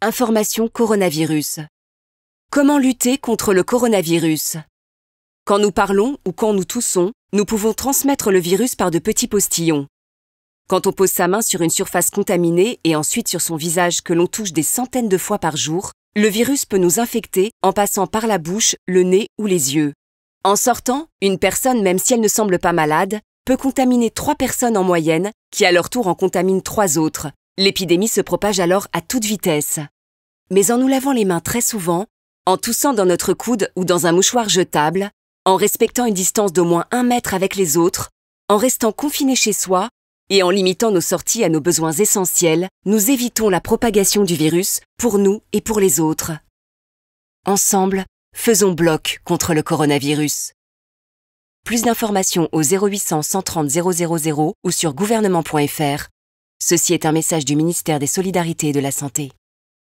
Information coronavirus. Comment lutter contre le coronavirus Quand nous parlons ou quand nous toussons, nous pouvons transmettre le virus par de petits postillons. Quand on pose sa main sur une surface contaminée et ensuite sur son visage que l'on touche des centaines de fois par jour, le virus peut nous infecter en passant par la bouche, le nez ou les yeux. En sortant, une personne, même si elle ne semble pas malade, peut contaminer trois personnes en moyenne, qui à leur tour en contaminent trois autres, L'épidémie se propage alors à toute vitesse. Mais en nous lavant les mains très souvent, en toussant dans notre coude ou dans un mouchoir jetable, en respectant une distance d'au moins un mètre avec les autres, en restant confinés chez soi et en limitant nos sorties à nos besoins essentiels, nous évitons la propagation du virus pour nous et pour les autres. Ensemble, faisons bloc contre le coronavirus. Plus d'informations au 0800 130 000 ou sur gouvernement.fr Ceci est un message du ministère des Solidarités et de la Santé.